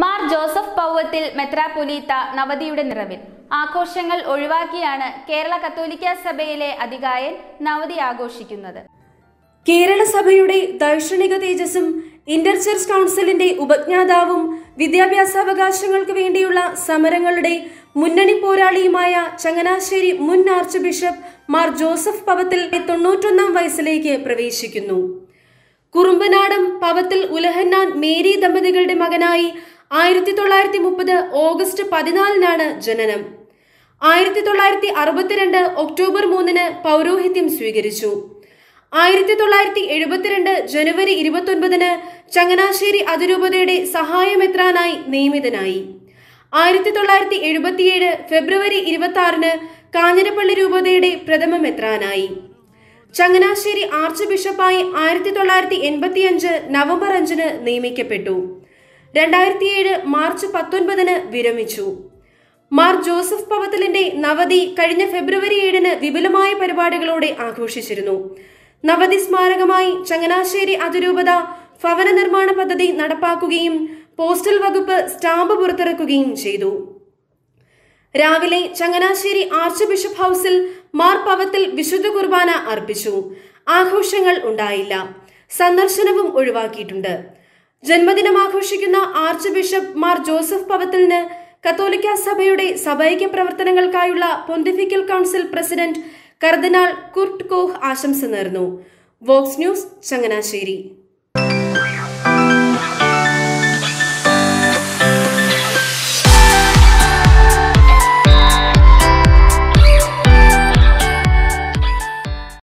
Mar Joseph പൗവത്തിൽ മെത്രാപൊലീത്ത നവതിയുടെ നിറവിൽ ആഘോഷങ്ങൾ ഒഴിവാക്കിയാണ് കേരള കത്തോലിക്ക സഭയിലെ അധികായൻ നവതി ആഘോഷിക്കുന്നത് കേരള സഭയുടെ ദൈക്ഷണിക തേജസ്സും ഇന്റർചർച്ച് കൗൺസിലിന്റെ ഉപജ്ഞാതാവും വിദ്യാഭ്യാസാവകാശങ്ങൾക്ക് വേണ്ടിയുള്ള സമരങ്ങളുടെ മുന്നണി പോരാളിയുമായ ചങ്ങനാശ്ശേരി മുൻ archbishop Mar Joseph Powathil തൊണ്ണൂറ്റൊന്നാം വയസ്സിലേക്ക് പ്രവേശിക്കുന്നു കുറുമ്പനാടം പവത്തിൽ ഉലഹന്നാൻ മേരി ദമ്പതികളുടെ മകനായി ആയിരത്തി തൊള്ളായിരത്തി മുപ്പത് ഓഗസ്റ്റ് പതിനാലിനാണ് ജനനം ആയിരത്തി തൊള്ളായിരത്തി അറുപത്തിരണ്ട് ഒക്ടോബർ മൂന്നിന് പൗരോഹിത്യം സ്വീകരിച്ചു ആയിരത്തി തൊള്ളായിരത്തി എഴുപത്തിരണ്ട് ജനുവരി ഇരുപത്തൊൻപതിന് ചങ്ങനാശ്ശേരി അതിരൂപതയുടെ സഹായമെത്രാനായി നിയമിതനായി ആയിരത്തി തൊള്ളായിരത്തി എഴുപത്തിയേഴ് ഫെബ്രുവരി ഇരുപത്തി ആറിന് കാഞ്ഞിരപ്പള്ളി രൂപതയുടെ പ്രഥമ മെത്രാനായി ചങ്ങനാശ്ശേരി ആർച്ച് ബിഷപ്പായി ആയിരത്തി തൊള്ളായിരത്തി എൺപത്തിയഞ്ച് നവംബർ അഞ്ചിന് നിയമിക്കപ്പെട്ടു രണ്ടായിരത്തി ഏഴ് മാർച്ച് പത്തൊൻപതിന് വിരമിച്ചു മാർ ജോസഫ് പവത്തലിന്റെ നവതി കഴിഞ്ഞ ഫെബ്രുവരി ഏഴിന് വിപുലമായ പരിപാടികളോടെ ആഘോഷിച്ചിരുന്നു നവതി സ്മാരകമായി ചങ്ങനാശ്ശേരി അതിരൂപത ഭവന നിർമ്മാണ പദ്ധതി നടപ്പാക്കുകയും പോസ്റ്റൽ വകുപ്പ് സ്റ്റാമ്പ് പുറത്തിറക്കുകയും ചെയ്തു രാവിലെ ചങ്ങനാശ്ശേരി ആർച്ച് ബിഷപ്പ് ഹൗസിൽ മാർ പവത്തിൽ വിശുദ്ധ കുർബാന അർപ്പിച്ചു ആഘോഷങ്ങൾ ഉണ്ടായില്ല സന്ദർശനവും ഒഴിവാക്കിയിട്ടുണ്ട് ജന്മദിനം ആഘോഷിക്കുന്ന ആർച്ച് ബിഷപ്പ് മാർ ജോസഫ് പവത്തലിന് കത്തോലിക്ക സഭയുടെ സഭൈക്യ പ്രവർത്തനങ്ങൾക്കായുള്ള പൊന്തിഫിക്കൽ കൗൺസിൽ പ്രസിഡന്റ് കർദിനാൾ കുർട്ട് കോഹ് ആശംസ നേർന്നു വോക്സ് ന്യൂസ് ചങ്ങനാശ്ശേരി